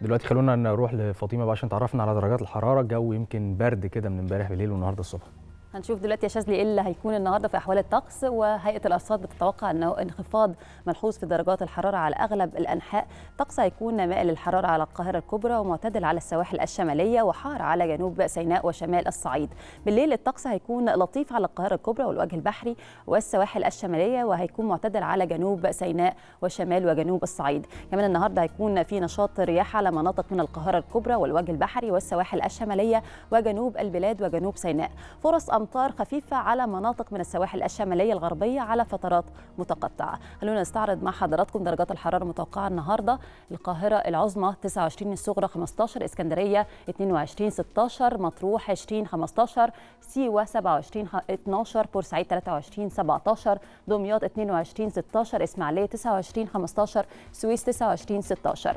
دلوقتي خلونا نروح لفاطمه بقى عشان تعرفنا على درجات الحراره الجو يمكن برد كده من امبارح بالليل والنهارده الصبح هنشوف دلوقتي يا شاذلي ايه اللي هيكون النهارده في احوال الطقس وهيئه الارصاد بتتوقع انه انخفاض ملحوظ في درجات الحراره على اغلب الانحاء طقس هيكون مائل للحراره على القاهره الكبرى ومعتدل على السواحل الشماليه وحار على جنوب سيناء وشمال الصعيد بالليل الطقس هيكون لطيف على القاهره الكبرى والوجه البحري والسواحل الشماليه وهيكون معتدل على جنوب سيناء وشمال وجنوب الصعيد كمان النهارده هيكون في نشاط رياح على مناطق من القاهره الكبرى والوجه البحري والسواحل الشماليه وجنوب البلاد وجنوب سيناء فرص أم أمطار خفيفة على مناطق من السواحل الشمالية الغربية على فترات متقطعة خلونا نستعرض مع حضراتكم درجات الحرارة المتوقعة النهاردة القاهرة العظمى 29 الصغرى 15 اسكندرية 22 16 مطروح 20 15 سيوة 27 12 بورسعيد 23 17 دمياط 22 16 إسماعيلية 29 15 سويس 29 16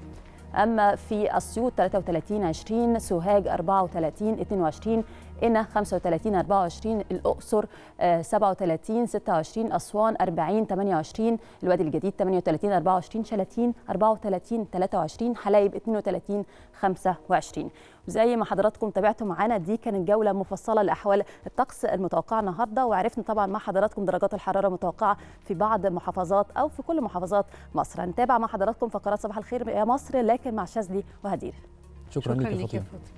أما في أسيوط 33 20 سوهاج 34 22 قنا 35 24 الأقصر 37 آه، 26 أسوان 40 28 الوادي الجديد 38 24 شلاتين 34 23 حلايب 32 25 زي ما حضراتكم تابعتوا معانا دي كانت جولة مفصلة لأحوال الطقس المتوقعة النهاردة وعرفنا طبعا مع حضراتكم درجات الحرارة المتوقعة في بعض محافظات أو في كل محافظات مصر هنتابع مع حضراتكم فقرات صباح الخير يا مصر لكن ولكن مع شاذلي وهدير شكرا, شكرا لك يا فاطمه